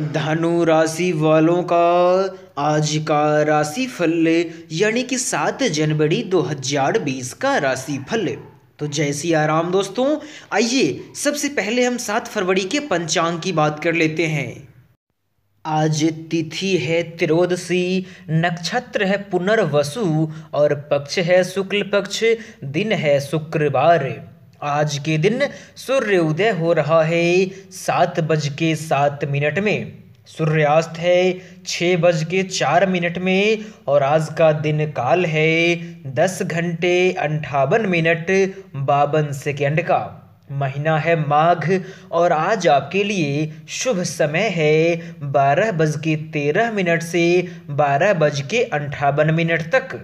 धनु राशि वालों का आज का राशि फल यानी कि सात जनवरी 2020 का राशि फल तो जय आराम दोस्तों आइए सबसे पहले हम सात फरवरी के पंचांग की बात कर लेते हैं आज तिथि है त्रोदशी नक्षत्र है पुनर्वसु और पक्ष है शुक्ल पक्ष दिन है शुक्रवार आज के दिन सूर्य उदय हो रहा है सात बज के सात मिनट में सूर्यास्त है छः बज के चार मिनट में और आज का दिन काल है दस घंटे अंठावन मिनट बावन सेकेंड का महीना है माघ और आज आपके लिए शुभ समय है बारह बज के तेरह मिनट से बारह बज के अंठावन मिनट तक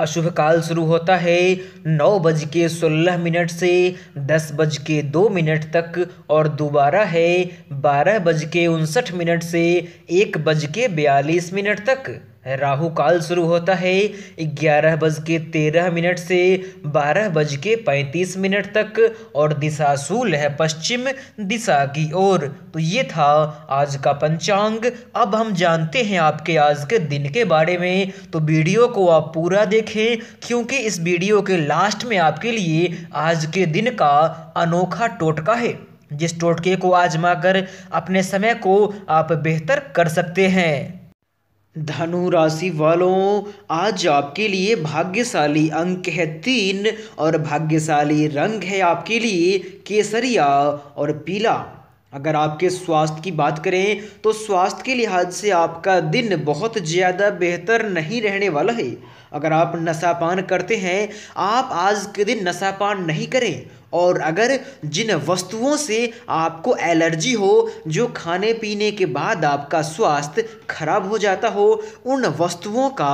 अशुभ काल शुरू होता है नौ बज के सोलह मिनट से दस बज के दो मिनट तक और दोबारा है बारह बज के उनसठ मिनट से एक बज के बयालीस मिनट तक राहु काल शुरू होता है ग्यारह बज के तेरह मिनट से बारह बज के पैंतीस मिनट तक और दिशा सूल है पश्चिम दिशा की ओर तो ये था आज का पंचांग अब हम जानते हैं आपके आज के दिन के बारे में तो वीडियो को आप पूरा देखें क्योंकि इस वीडियो के लास्ट में आपके लिए आज के दिन का अनोखा टोटका है जिस टोटके को आजमा कर अपने समय को आप बेहतर कर सकते हैं धनु राशि वालों आज आपके लिए भाग्यशाली अंक है तीन और भाग्यशाली रंग है आपके लिए केसरिया और पीला अगर आपके स्वास्थ्य की बात करें तो स्वास्थ्य के लिहाज से आपका दिन बहुत ज़्यादा बेहतर नहीं रहने वाला है अगर आप नशापान करते हैं आप आज के दिन नशापान नहीं करें और अगर जिन वस्तुओं से आपको एलर्जी हो जो खाने पीने के बाद आपका स्वास्थ्य खराब हो जाता हो उन वस्तुओं का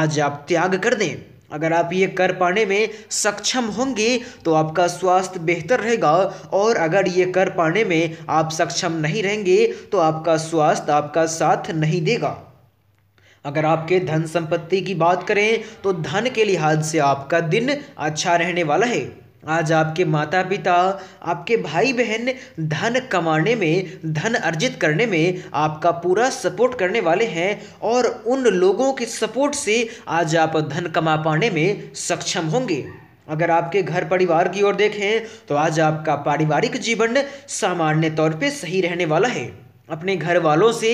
आज आप त्याग कर दें अगर आप ये कर पाने में सक्षम होंगे तो आपका स्वास्थ्य बेहतर रहेगा और अगर ये कर पाने में आप सक्षम नहीं रहेंगे तो आपका स्वास्थ्य आपका साथ नहीं देगा अगर आपके धन संपत्ति की बात करें तो धन के लिहाज से आपका दिन अच्छा रहने वाला है आज आपके माता पिता आपके भाई बहन धन कमाने में धन अर्जित करने में आपका पूरा सपोर्ट करने वाले हैं और उन लोगों के सपोर्ट से आज आप धन कमा पाने में सक्षम होंगे अगर आपके घर परिवार की ओर देखें तो आज आपका पारिवारिक जीवन सामान्य तौर पे सही रहने वाला है अपने घर वालों से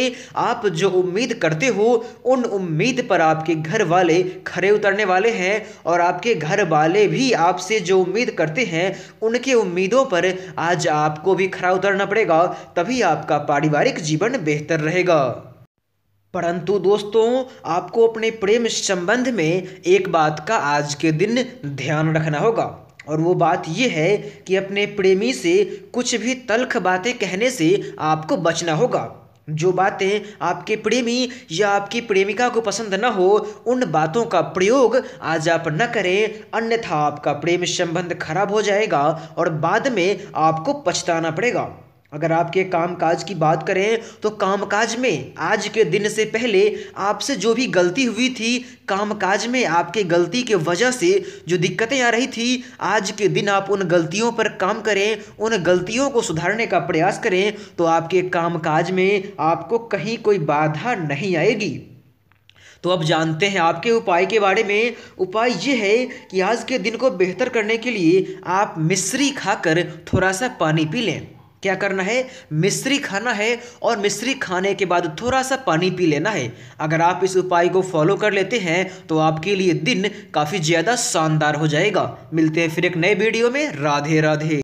आप जो उम्मीद करते हो उन उम्मीद पर आपके घर वाले खरे उतरने वाले हैं और आपके घर वाले भी आपसे जो उम्मीद करते हैं उनके उम्मीदों पर आज आपको भी खरा उतरना पड़ेगा तभी आपका पारिवारिक जीवन बेहतर रहेगा परंतु दोस्तों आपको अपने प्रेम संबंध में एक बात का आज के दिन ध्यान रखना होगा और वो बात ये है कि अपने प्रेमी से कुछ भी तल्ख बातें कहने से आपको बचना होगा जो बातें आपके प्रेमी या आपकी प्रेमिका को पसंद न हो उन बातों का प्रयोग आज आप न करें अन्यथा आपका प्रेम संबंध खराब हो जाएगा और बाद में आपको पछताना पड़ेगा अगर आपके कामकाज की बात करें तो कामकाज में आज के दिन से पहले आपसे जो भी गलती हुई थी कामकाज में आपके गलती के वजह से जो दिक्कतें आ रही थी आज के दिन आप उन गलतियों पर काम करें उन गलतियों को सुधारने का प्रयास करें तो आपके कामकाज में आपको कहीं कोई बाधा नहीं आएगी तो अब जानते हैं आपके उपाय के बारे में उपाय ये है कि आज के दिन को बेहतर करने के लिए आप मिश्री खाकर थोड़ा सा पानी पी लें क्या करना है मिश्री खाना है और मिश्री खाने के बाद थोड़ा सा पानी पी लेना है अगर आप इस उपाय को फॉलो कर लेते हैं तो आपके लिए दिन काफ़ी ज़्यादा शानदार हो जाएगा मिलते हैं फिर एक नए वीडियो में राधे राधे